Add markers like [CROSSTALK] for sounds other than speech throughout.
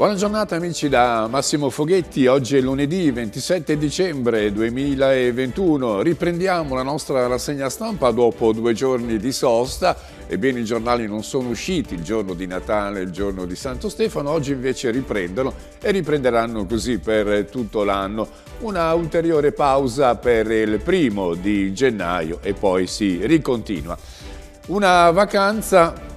Buona giornata amici da Massimo Foghetti, oggi è lunedì 27 dicembre 2021, riprendiamo la nostra rassegna stampa dopo due giorni di sosta, ebbene i giornali non sono usciti il giorno di Natale, il giorno di Santo Stefano, oggi invece riprendono e riprenderanno così per tutto l'anno, una ulteriore pausa per il primo di gennaio e poi si ricontinua. Una vacanza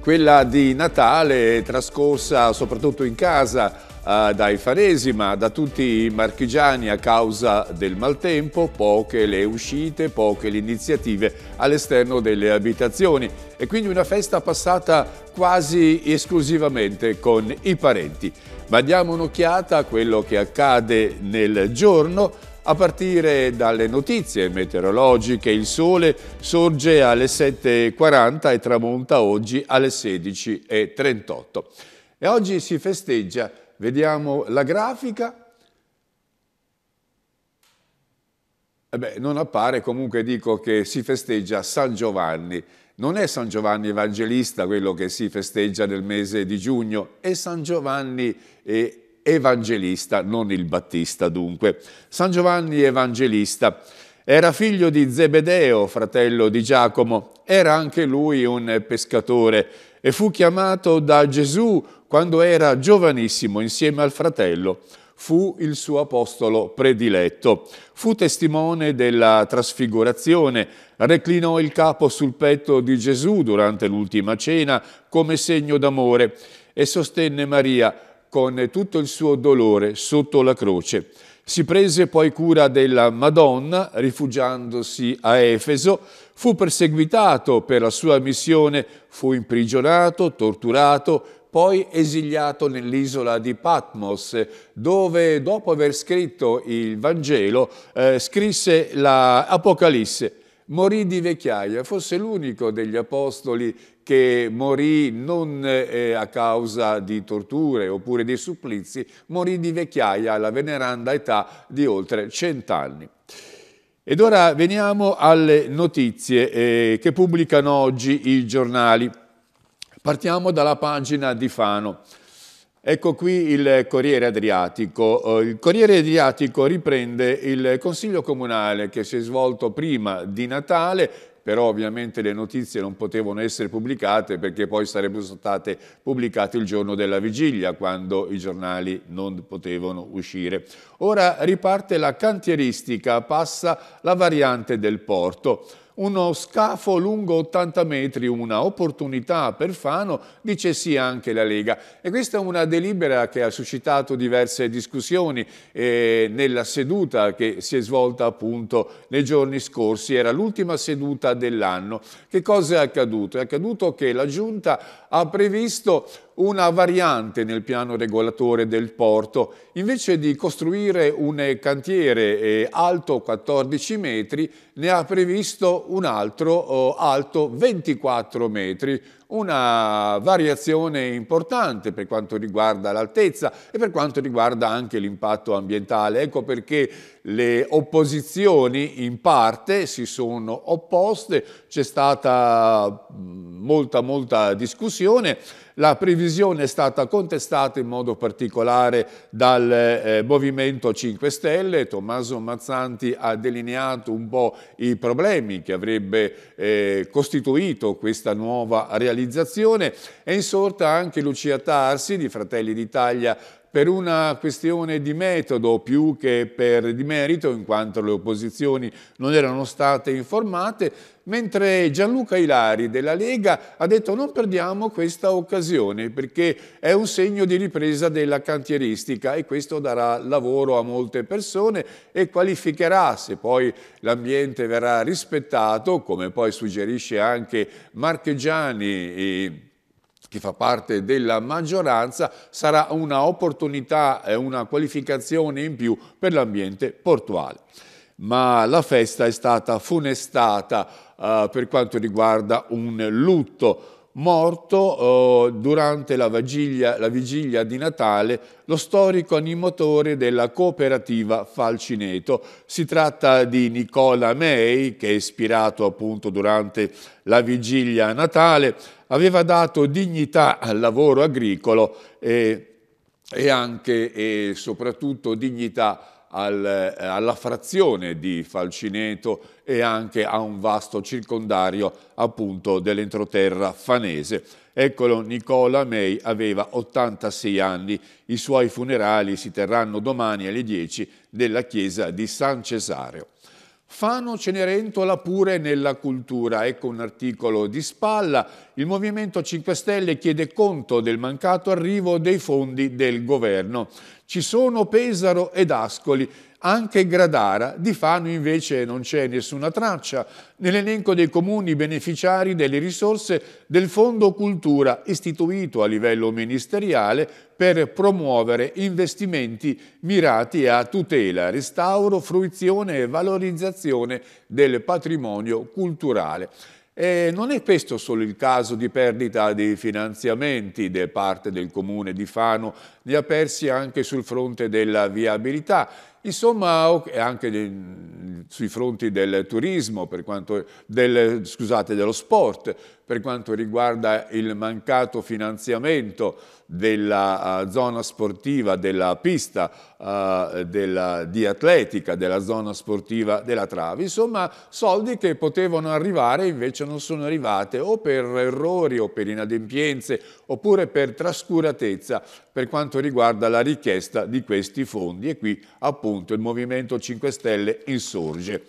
quella di Natale trascorsa soprattutto in casa eh, dai Faresi ma da tutti i marchigiani a causa del maltempo, poche le uscite, poche le iniziative all'esterno delle abitazioni e quindi una festa passata quasi esclusivamente con i parenti. Ma diamo un'occhiata a quello che accade nel giorno a partire dalle notizie meteorologiche, il sole sorge alle 7.40 e tramonta oggi alle 16.38. E oggi si festeggia, vediamo la grafica, eh beh, non appare, comunque dico che si festeggia San Giovanni. Non è San Giovanni Evangelista quello che si festeggia nel mese di giugno, è San Giovanni eh, evangelista, non il battista dunque. San Giovanni evangelista era figlio di Zebedeo, fratello di Giacomo, era anche lui un pescatore e fu chiamato da Gesù quando era giovanissimo insieme al fratello. Fu il suo apostolo prediletto, fu testimone della trasfigurazione, reclinò il capo sul petto di Gesù durante l'ultima cena come segno d'amore e sostenne Maria con tutto il suo dolore sotto la croce. Si prese poi cura della Madonna, rifugiandosi a Efeso, fu perseguitato per la sua missione, fu imprigionato, torturato, poi esiliato nell'isola di Patmos, dove dopo aver scritto il Vangelo eh, scrisse l'Apocalisse. Morì di vecchiaia, fosse l'unico degli apostoli che morì non eh, a causa di torture oppure di supplizi, morì di vecchiaia alla veneranda età di oltre cent'anni. Ed ora veniamo alle notizie eh, che pubblicano oggi i giornali. Partiamo dalla pagina di Fano. Ecco qui il Corriere Adriatico. Eh, il Corriere Adriatico riprende il Consiglio Comunale che si è svolto prima di Natale però ovviamente le notizie non potevano essere pubblicate perché poi sarebbero state pubblicate il giorno della vigilia, quando i giornali non potevano uscire. Ora riparte la cantieristica, passa la variante del porto uno scafo lungo 80 metri, una opportunità per Fano, dice sì anche la Lega. E questa è una delibera che ha suscitato diverse discussioni eh, nella seduta che si è svolta appunto nei giorni scorsi, era l'ultima seduta dell'anno. Che cosa è accaduto? È accaduto che la Giunta ha previsto una variante nel piano regolatore del porto. Invece di costruire un cantiere eh, alto 14 metri, ne ha previsto un altro eh, alto 24 metri, una variazione importante per quanto riguarda l'altezza e per quanto riguarda anche l'impatto ambientale. Ecco perché le opposizioni in parte si sono opposte, c'è stata mm, molta molta discussione la previsione è stata contestata in modo particolare dal eh, Movimento 5 Stelle. Tommaso Mazzanti ha delineato un po' i problemi che avrebbe eh, costituito questa nuova realizzazione. È insorta anche Lucia Tarsi di Fratelli d'Italia per una questione di metodo più che per di merito, in quanto le opposizioni non erano state informate, mentre Gianluca Ilari della Lega ha detto non perdiamo questa occasione perché è un segno di ripresa della cantieristica e questo darà lavoro a molte persone e qualificherà se poi l'ambiente verrà rispettato, come poi suggerisce anche Marchegiani che fa parte della maggioranza, sarà un'opportunità e una qualificazione in più per l'ambiente portuale. Ma la festa è stata funestata eh, per quanto riguarda un lutto morto eh, durante la vigilia, la vigilia, di Natale lo storico animatore della cooperativa Falcineto. Si tratta di Nicola May, che è ispirato appunto durante la vigilia Natale, aveva dato dignità al lavoro agricolo e, e anche e soprattutto dignità al, eh, alla frazione di Falcineto e anche a un vasto circondario appunto dell'entroterra fanese. Eccolo, Nicola May aveva 86 anni, i suoi funerali si terranno domani alle 10 nella chiesa di San Cesareo. Fano Cenerentola pure nella cultura. Ecco un articolo di spalla. Il Movimento 5 Stelle chiede conto del mancato arrivo dei fondi del governo. Ci sono Pesaro ed Ascoli, anche Gradara, di Fano invece non c'è nessuna traccia nell'elenco dei comuni beneficiari delle risorse del Fondo Cultura istituito a livello ministeriale per promuovere investimenti mirati a tutela, restauro, fruizione e valorizzazione del patrimonio culturale. E non è questo solo il caso di perdita di finanziamenti da parte del comune di Fano li ha persi anche sul fronte della viabilità, insomma anche sui fronti del turismo, per quanto, del, scusate, dello sport, per quanto riguarda il mancato finanziamento della eh, zona sportiva, della pista uh, della, di atletica, della zona sportiva della Travi, insomma soldi che potevano arrivare invece non sono arrivate o per errori o per inadempienze oppure per trascuratezza per quanto quanto riguarda la richiesta di questi fondi e qui appunto il Movimento 5 Stelle insorge.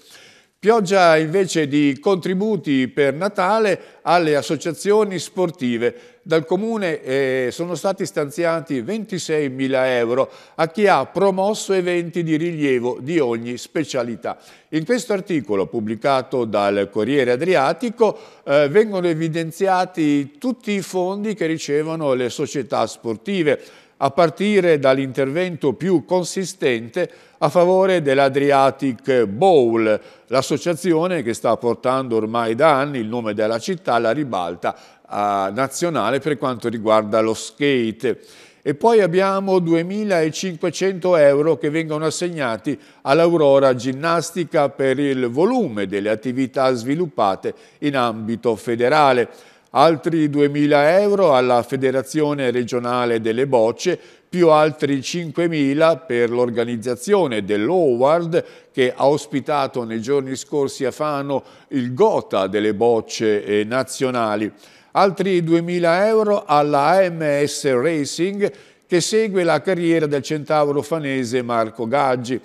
Pioggia invece di contributi per Natale alle associazioni sportive. Dal Comune eh, sono stati stanziati 26.000 euro a chi ha promosso eventi di rilievo di ogni specialità. In questo articolo pubblicato dal Corriere Adriatico eh, vengono evidenziati tutti i fondi che ricevono le società sportive a partire dall'intervento più consistente a favore dell'Adriatic Bowl, l'associazione che sta portando ormai da anni il nome della città alla ribalta nazionale per quanto riguarda lo skate. E poi abbiamo 2.500 euro che vengono assegnati all'Aurora Ginnastica per il volume delle attività sviluppate in ambito federale altri 2.000 euro alla Federazione regionale delle bocce, più altri 5.000 per l'organizzazione dell'Howard che ha ospitato nei giorni scorsi a Fano il Gota delle bocce eh, nazionali. Altri 2.000 euro alla AMS Racing che segue la carriera del centauro fanese Marco Gaggi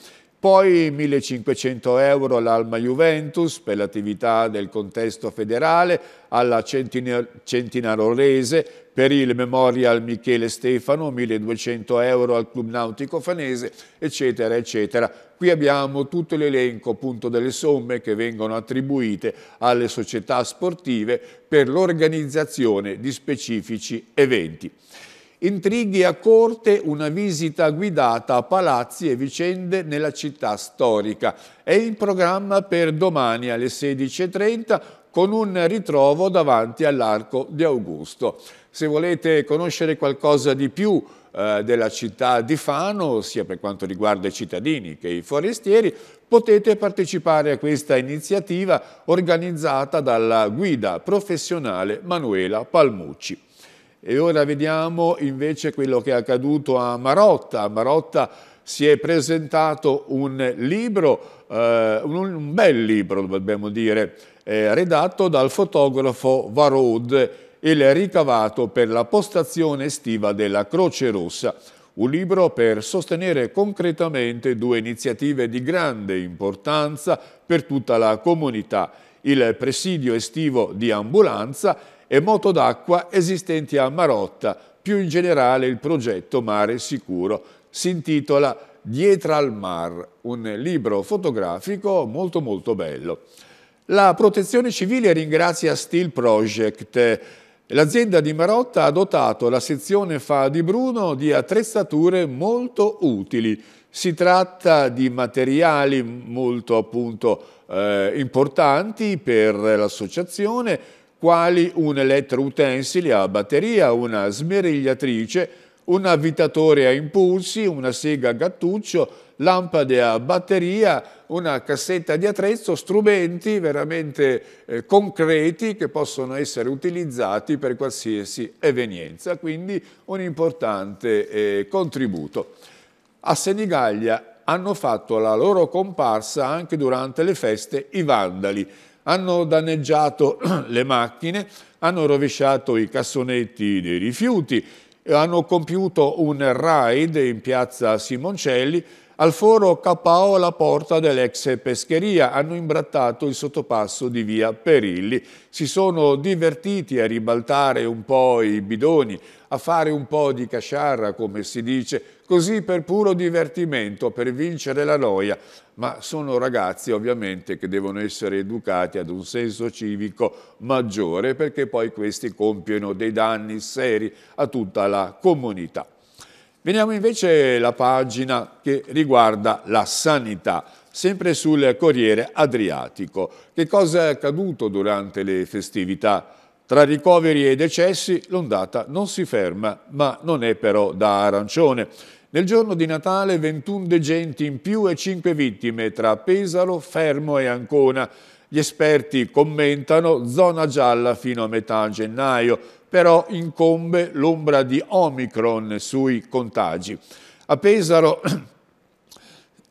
poi 1.500 euro all'Alma Juventus per l'attività del contesto federale alla Centinarolese per il Memorial Michele Stefano, 1.200 euro al Club Nautico Fanese, eccetera, eccetera. Qui abbiamo tutto l'elenco appunto delle somme che vengono attribuite alle società sportive per l'organizzazione di specifici eventi intrighi a corte, una visita guidata a palazzi e vicende nella città storica. È in programma per domani alle 16.30 con un ritrovo davanti all'Arco di Augusto. Se volete conoscere qualcosa di più eh, della città di Fano, sia per quanto riguarda i cittadini che i forestieri, potete partecipare a questa iniziativa organizzata dalla guida professionale Manuela Palmucci. E ora vediamo invece quello che è accaduto a Marotta. A Marotta si è presentato un libro, eh, un, un, bel libro dobbiamo dire, eh, redatto dal fotografo Varod il ricavato per la postazione estiva della Croce Rossa, un libro per sostenere concretamente due iniziative di grande importanza per tutta la comunità, il presidio estivo di ambulanza e moto d'acqua esistenti a Marotta, più in generale il progetto Mare Sicuro. Si intitola Dietro al Mar, un libro fotografico molto molto bello. La protezione civile ringrazia Steel Project. L'azienda di Marotta ha dotato la sezione Fa di Bruno di attrezzature molto utili. Si tratta di materiali molto appunto, eh, importanti per l'associazione, quali un elettroutensile a batteria, una smerigliatrice, un avvitatore a impulsi, una sega a gattuccio, lampade a batteria, una cassetta di attrezzo, strumenti veramente eh, concreti che possono essere utilizzati per qualsiasi evenienza, quindi un importante eh, contributo. A Senigallia hanno fatto la loro comparsa anche durante le feste i Vandali, hanno danneggiato [CLEARS THROAT] le macchine, hanno rovesciato i cassonetti dei rifiuti, hanno compiuto un raid in piazza Simoncelli, al foro KO la porta dell'ex pescheria. Hanno imbrattato il sottopasso di via Perilli. Si sono divertiti a ribaltare un po' i bidoni, a fare un po' di casciarra, come si dice, così per puro divertimento, per vincere la noia. Ma sono ragazzi ovviamente che devono essere educati ad un senso civico maggiore perché poi questi compiono dei danni seri a tutta la comunità. Veniamo invece alla pagina che riguarda la sanità, sempre sul Corriere Adriatico. Che cosa è accaduto durante le festività? Tra ricoveri e decessi l'ondata non si ferma, ma non è però da arancione. Nel giorno di Natale 21 degenti in più e 5 vittime tra Pesaro, Fermo e Ancona. Gli esperti commentano zona gialla fino a metà gennaio, però incombe l'ombra di Omicron sui contagi. A Pesaro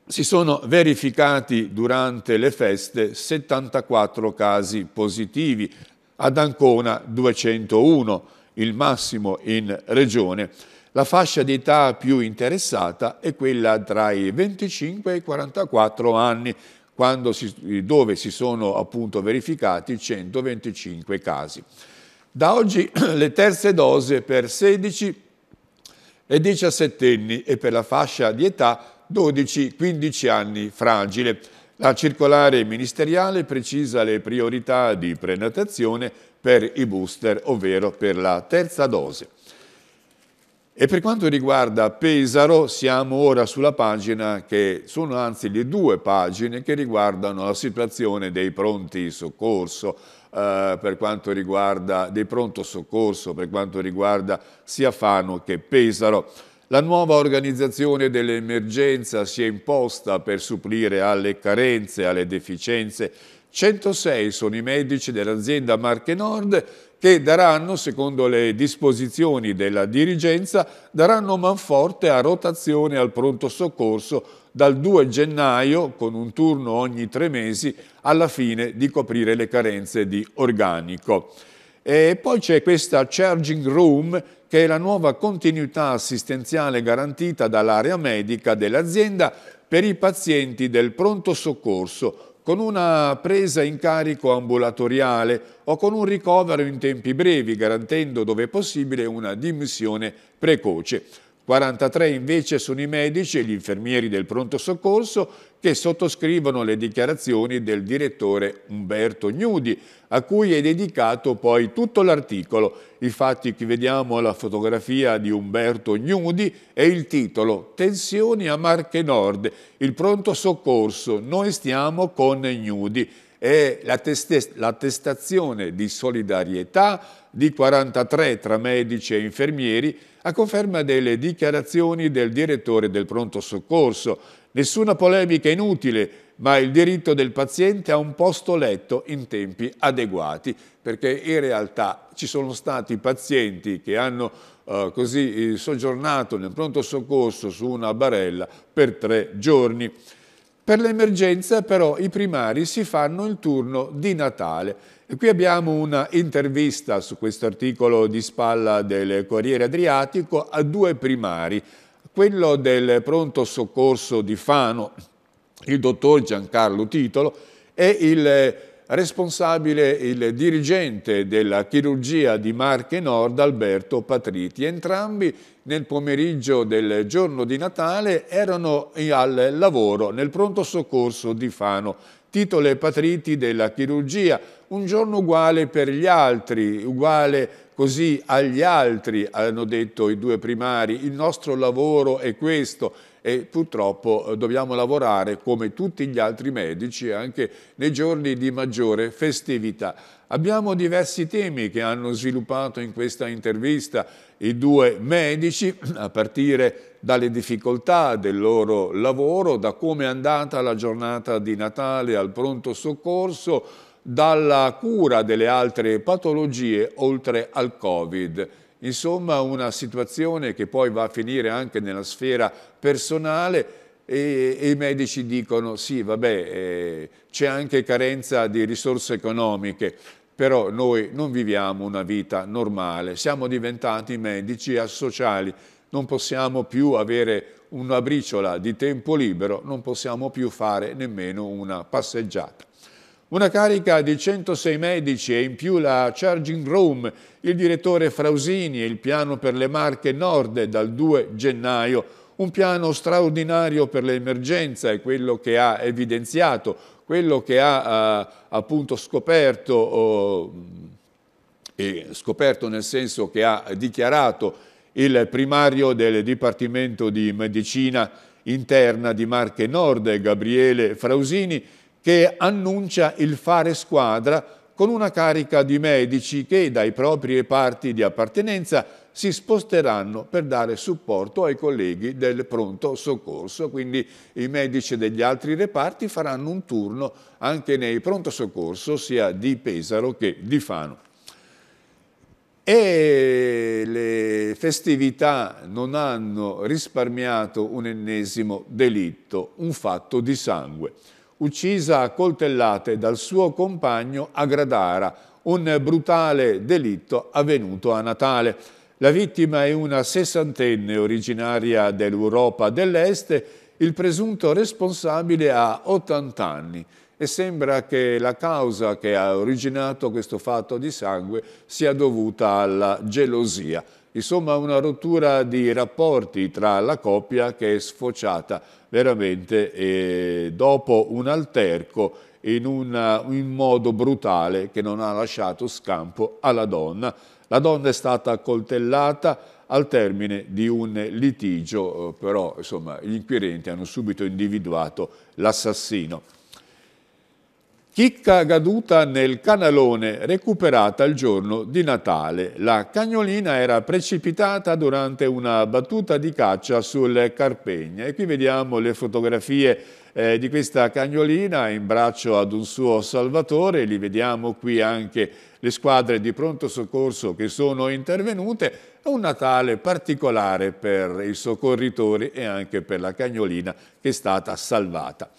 si sono verificati durante le feste 74 casi positivi, ad Ancona 201, il massimo in regione. La fascia di età più interessata è quella tra i 25 e i 44 anni, si, dove si sono appunto verificati 125 casi. Da oggi [CLEARS THROAT] le terze dose per 16 e 17 anni e per la fascia di età 12-15 anni fragile. La circolare ministeriale precisa le priorità di prenotazione per i booster, ovvero per la terza dose. E per quanto riguarda Pesaro, siamo ora sulla pagina che sono anzi le due pagine che riguardano la situazione dei pronti soccorso. Eh, per quanto riguarda di pronto soccorso, per quanto riguarda sia Fano che Pesaro. La nuova organizzazione dell'emergenza si è imposta per supplire alle carenze, alle deficienze 106 sono i medici dell'azienda Marche Nord che daranno, secondo le disposizioni della dirigenza, daranno manforte a rotazione al pronto soccorso dal 2 gennaio, con un turno ogni tre mesi, alla fine di coprire le carenze di organico. E poi c'è questa charging room che è la nuova continuità assistenziale garantita dall'area medica dell'azienda per i pazienti del pronto soccorso con una presa in carico ambulatoriale o con un ricovero in tempi brevi, garantendo dove possibile una dimissione precoce. 43 invece sono i medici e gli infermieri del pronto soccorso che sottoscrivono le dichiarazioni del direttore Umberto Gnudi, a cui è dedicato poi tutto l'articolo. Infatti qui vediamo la fotografia di Umberto Gnudi e il titolo Tensioni a Marche Nord, il pronto soccorso, noi stiamo con Gnudi è l'attestazione di solidarietà di 43 tra medici e infermieri a conferma delle dichiarazioni del direttore del pronto soccorso. Nessuna polemica inutile, ma il diritto del paziente a un posto letto in tempi adeguati, perché in realtà ci sono stati pazienti che hanno eh, così eh, soggiornato nel pronto soccorso su una barella per tre giorni. Per l'emergenza però i primari si fanno il turno di Natale. E qui abbiamo una intervista su questo articolo di spalla del Corriere Adriatico a due primari, quello del pronto soccorso di Fano, il dottor Giancarlo Titolo, e il responsabile il dirigente della chirurgia di Marche Nord Alberto Patriti. Entrambi nel pomeriggio del giorno di Natale erano al lavoro nel pronto soccorso di Fano. Titolo Patriti della chirurgia, un giorno uguale per gli altri, uguale così agli altri, hanno detto i due primari, il nostro lavoro è questo e purtroppo eh, dobbiamo lavorare come tutti gli altri medici anche nei giorni di maggiore festività. Abbiamo diversi temi che hanno sviluppato in questa intervista i due medici, [CLEARS THROAT] a partire dalle difficoltà del loro lavoro, da come è andata la giornata di Natale al pronto soccorso, dalla cura delle altre patologie oltre al Covid. Insomma, una situazione che poi va a finire anche nella sfera personale e, e i medici dicono sì, vabbè, eh, c'è anche carenza di risorse economiche, però noi non viviamo una vita normale, siamo diventati medici asociali, non possiamo più avere una briciola di tempo libero, non possiamo più fare nemmeno una passeggiata. Una carica di 106 medici e in più la Charging Room, il direttore Frausini e il piano per le Marche Nord dal 2 gennaio, un piano straordinario per l'emergenza è quello che ha evidenziato, quello che ha eh, appunto scoperto, oh, eh, scoperto nel senso che ha dichiarato il primario del Dipartimento di Medicina Interna di Marche Nord, Gabriele Frausini, che annuncia il fare squadra con una carica di medici che dai propri reparti di appartenenza si sposteranno per dare supporto ai colleghi del pronto soccorso, quindi i medici degli altri reparti faranno un turno anche nei pronto soccorso sia di Pesaro che di Fano. E le festività non hanno risparmiato un ennesimo delitto, un fatto di sangue uccisa a coltellate dal suo compagno a Gradara, un brutale delitto avvenuto a Natale. La vittima è una sessantenne originaria dell'Europa dell'Est, il presunto responsabile ha 80 anni e sembra che la causa che ha originato questo fatto di sangue sia dovuta alla gelosia. Insomma una rottura di rapporti tra la coppia che è sfociata veramente eh, dopo un alterco in un eh, in modo brutale che non ha lasciato scampo alla donna. La donna è stata coltellata al termine di un litigio, eh, però insomma, gli inquirenti hanno subito individuato l'assassino. Chicca caduta nel canalone, recuperata il giorno di Natale. La cagnolina era precipitata durante una battuta di caccia sul Carpegna. E qui vediamo le fotografie eh, di questa cagnolina in braccio ad un suo salvatore. Li vediamo qui anche le squadre di pronto soccorso che sono intervenute. È un Natale particolare per i soccorritori e anche per la cagnolina che è stata salvata.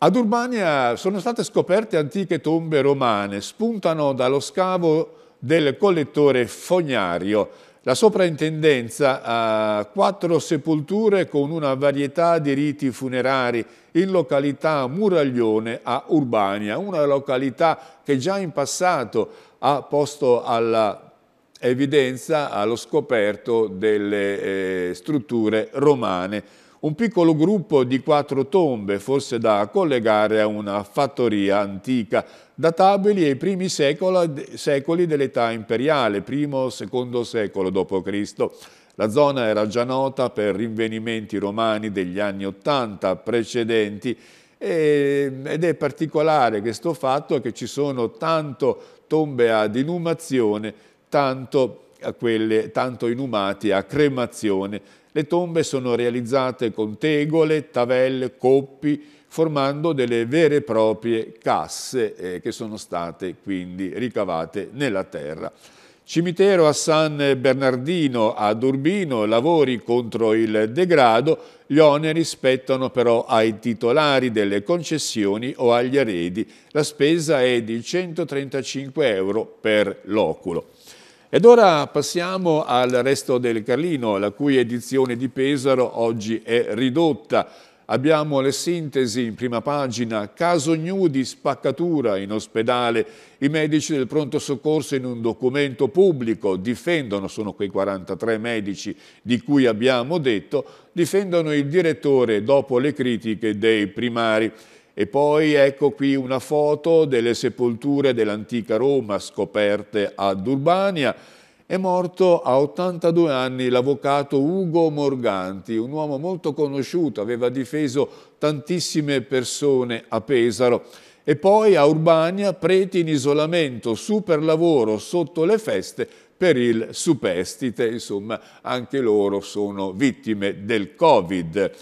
Ad Urbania sono state scoperte antiche tombe romane, spuntano dallo scavo del collettore fognario. La soprintendenza ha quattro sepolture con una varietà di riti funerari in località Muraglione a Urbania, una località che già in passato ha posto alla evidenza, allo scoperto delle eh, strutture romane un piccolo gruppo di quattro tombe, forse da collegare a una fattoria antica, databili ai primi secoli, secoli dell'età imperiale, primo o secondo secolo d.C. La zona era già nota per rinvenimenti romani degli anni Ottanta precedenti e, ed è particolare questo fatto che ci sono tanto tombe ad inumazione, tanto, quelle, tanto inumati a cremazione le tombe sono realizzate con tegole, tavelle, coppi, formando delle vere e proprie casse eh, che sono state quindi ricavate nella terra. Cimitero a San Bernardino ad Urbino, lavori contro il degrado, gli oneri spettano però ai titolari delle concessioni o agli eredi. La spesa è di 135 euro per loculo. Ed ora passiamo al resto del Carlino, la cui edizione di Pesaro oggi è ridotta. Abbiamo le sintesi in prima pagina, caso Gnudi, spaccatura in ospedale, i medici del pronto soccorso in un documento pubblico difendono, sono quei 43 medici di cui abbiamo detto, difendono il direttore dopo le critiche dei primari. E poi ecco qui una foto delle sepolture dell'antica Roma scoperte ad Urbania. È morto a 82 anni l'avvocato Ugo Morganti, un uomo molto conosciuto, aveva difeso tantissime persone a Pesaro. E poi a Urbania preti in isolamento, super lavoro sotto le feste per il superstite, insomma anche loro sono vittime del Covid.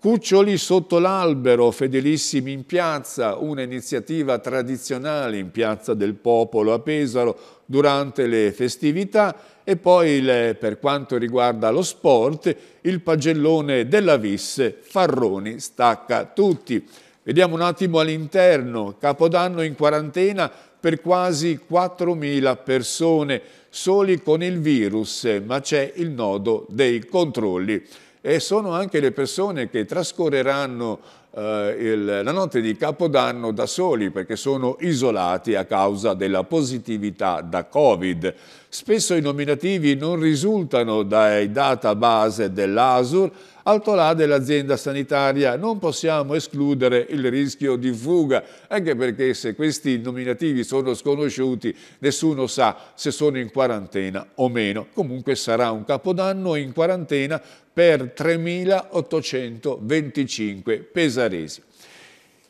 Cuccioli sotto l'albero, fedelissimi in piazza, un'iniziativa tradizionale in piazza del popolo a Pesaro durante le festività e poi il, per quanto riguarda lo sport il pagellone della Visse, Farroni stacca tutti. Vediamo un attimo all'interno, Capodanno in quarantena per quasi 4.000 persone, soli con il virus, ma c'è il nodo dei controlli e sono anche le persone che trascorreranno eh, il, la notte di Capodanno da soli perché sono isolati a causa della positività da Covid. Spesso i nominativi non risultano dai database dell'ASUR, Alto là dell'azienda sanitaria, non possiamo escludere il rischio di fuga, anche perché se questi nominativi sono sconosciuti, nessuno sa se sono in quarantena o meno. Comunque sarà un capodanno in quarantena per 3.825 pesaresi.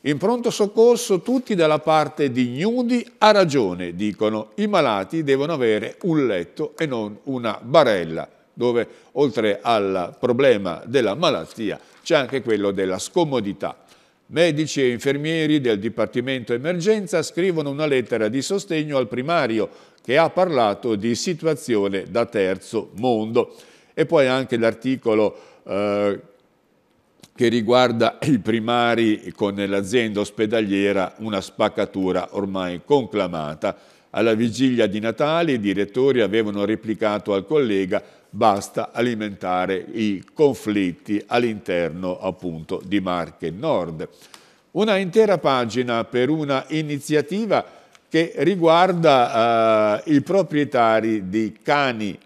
In pronto soccorso tutti dalla parte di Gnudi ha ragione, dicono. I malati devono avere un letto e non una barella dove oltre al problema della malattia c'è anche quello della scomodità. Medici e infermieri del Dipartimento Emergenza scrivono una lettera di sostegno al primario che ha parlato di situazione da terzo mondo. E poi anche l'articolo eh, che riguarda [LAUGHS] i primari con l'azienda ospedaliera, una spaccatura ormai conclamata. Alla vigilia di Natale i direttori avevano replicato al collega basta alimentare i conflitti all'interno appunto di Marche Nord. Una intera pagina per una iniziativa che riguarda eh, i proprietari di cani.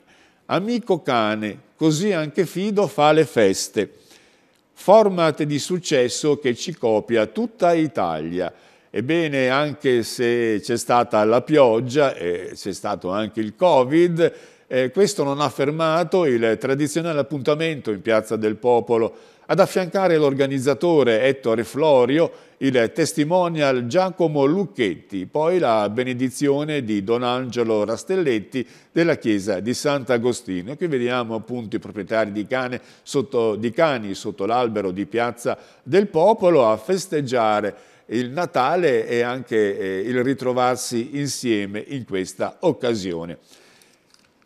Amico cane, così anche Fido fa le feste. Format di successo che ci copia tutta Italia. Ebbene, anche se c'è stata la pioggia, e c'è stato anche il Covid, eh, questo non ha fermato il tradizionale appuntamento in Piazza del Popolo. Ad affiancare l'organizzatore Ettore Florio, il testimonial Giacomo Lucchetti, poi la benedizione di Don Angelo Rastelletti della chiesa di Sant'Agostino. qui vediamo appunto i proprietari di, cane sotto, di cani sotto l'albero di Piazza del Popolo a festeggiare il Natale e anche eh, il ritrovarsi insieme in questa occasione.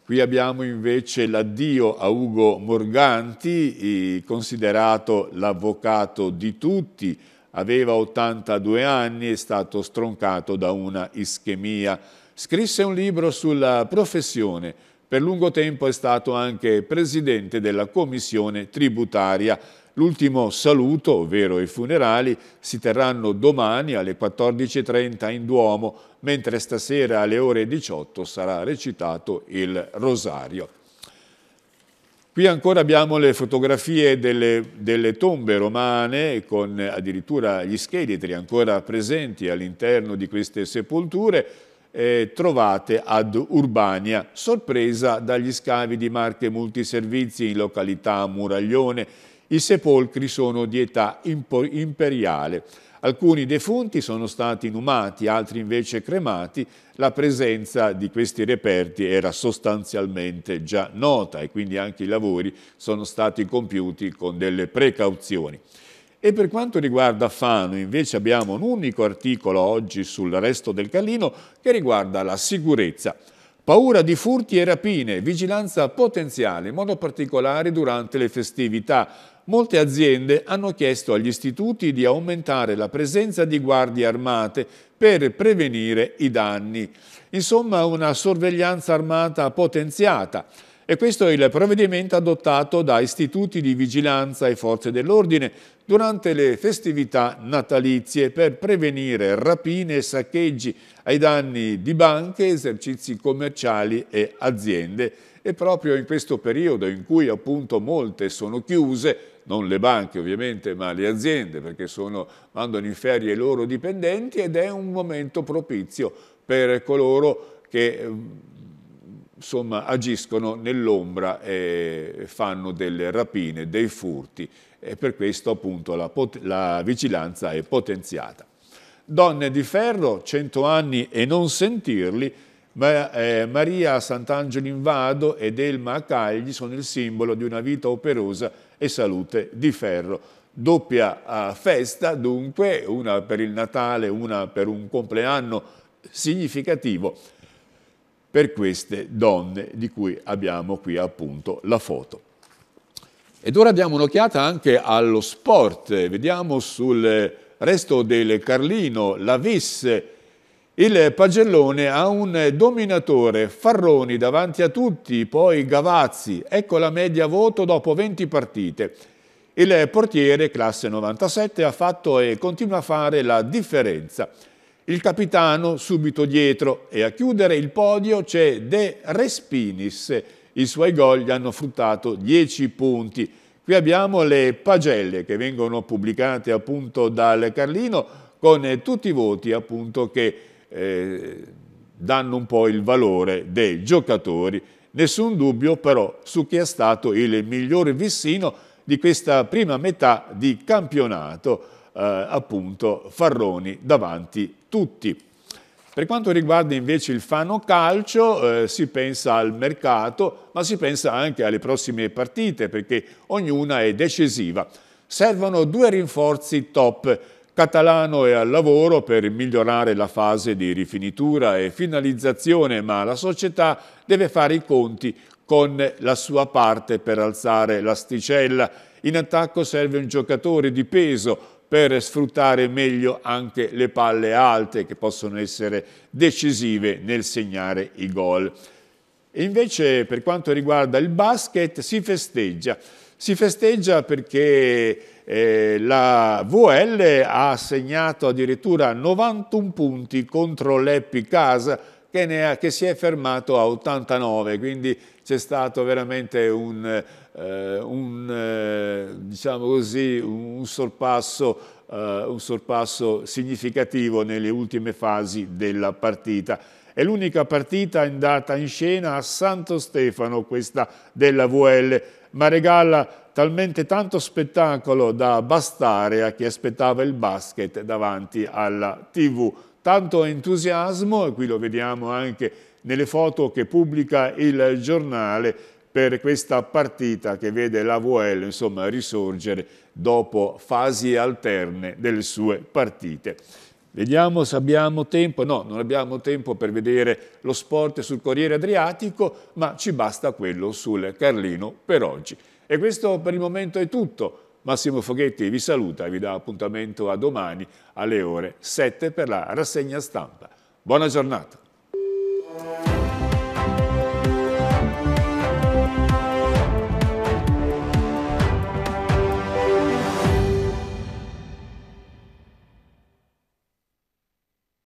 Qui abbiamo invece l'addio a Ugo Morganti, considerato l'avvocato di tutti, aveva 82 anni, è stato stroncato da una ischemia. Scrisse un libro sulla professione, per lungo tempo è stato anche presidente della commissione tributaria L'ultimo saluto, ovvero i funerali, si terranno domani alle 14.30 in Duomo, mentre stasera alle ore 18 sarà recitato il Rosario. Qui ancora abbiamo le fotografie delle, delle, tombe romane con addirittura gli scheletri ancora presenti all'interno di queste sepolture eh, trovate ad Urbania, sorpresa dagli scavi di marche multiservizi in località Muraglione i sepolcri sono di età imperiale. Alcuni defunti sono stati inumati, altri invece cremati. La presenza di questi reperti era sostanzialmente già nota e quindi anche i lavori sono stati compiuti con delle precauzioni. E per quanto riguarda Fano, invece abbiamo un unico articolo oggi sul resto del Callino che riguarda la sicurezza. Paura di furti e rapine, vigilanza potenziale, in modo particolare durante le festività molte aziende hanno chiesto agli istituti di aumentare la presenza di guardie armate per prevenire i danni. Insomma, una sorveglianza armata potenziata. E questo è il provvedimento adottato da istituti di vigilanza e forze dell'ordine durante le festività natalizie per prevenire rapine e saccheggi ai danni di banche, esercizi commerciali e aziende. E proprio in questo periodo in cui appunto molte sono chiuse, non le banche ovviamente, ma le aziende, perché sono, mandano in ferie i loro dipendenti ed è un momento propizio per coloro che ehm, insomma, agiscono nell'ombra e fanno delle rapine, dei furti e per questo appunto la, la vigilanza è potenziata. Donne di ferro, 100 anni e non sentirli, ma, eh, Maria Sant'Angelo in Vado ed Elma a Cagli sono il simbolo di una vita operosa e salute di ferro. Doppia eh, festa dunque, una per il Natale, una per un compleanno significativo per queste donne di cui abbiamo qui appunto la foto. Ed ora diamo un'occhiata anche allo sport, vediamo sul resto del Carlino, la Visse, il pagellone ha un dominatore, Farroni davanti a tutti, poi Gavazzi, ecco la media voto dopo 20 partite. Il portiere, classe 97, ha fatto e continua a fare la differenza. Il capitano subito dietro e a chiudere il podio c'è De Respinis. I suoi gol gli hanno fruttato 10 punti. Qui abbiamo le pagelle che vengono pubblicate appunto dal Carlino con tutti i voti appunto che eh, danno un po' il valore dei giocatori. Nessun dubbio però su chi è stato il migliore vissino di questa prima metà di campionato, eh, appunto Farroni davanti tutti. Per quanto riguarda invece il Fano Calcio, eh, si pensa al mercato, ma si pensa anche alle prossime partite, perché ognuna è decisiva. Servono due rinforzi top Catalano è al lavoro per migliorare la fase di rifinitura e finalizzazione, ma la società deve fare i conti con la sua parte per alzare l'asticella. In attacco serve un giocatore di peso per sfruttare meglio anche le palle alte che possono essere decisive nel segnare i gol. E Invece per quanto riguarda il basket si festeggia, si festeggia perché eh, la VL ha segnato addirittura 91 punti contro l'Eppi Casa che, ha, che si è fermato a 89, quindi c'è stato veramente un, eh, un, eh, diciamo così, un, sorpasso, eh, un, sorpasso, significativo nelle ultime fasi della partita. È l'unica partita andata in scena a Santo Stefano, questa della VL, ma regala talmente tanto spettacolo da bastare a chi aspettava il basket davanti alla TV. Tanto entusiasmo, e qui lo vediamo anche nelle foto che pubblica il giornale, per questa partita che vede l'AVL insomma, risorgere dopo fasi alterne delle sue partite. Vediamo se abbiamo tempo. No, non abbiamo tempo per vedere lo sport sul Corriere Adriatico, ma ci basta quello sul Carlino per oggi. E questo per il momento è tutto. Massimo Foghetti vi saluta e vi dà appuntamento a domani alle ore 7 per la rassegna stampa. Buona giornata.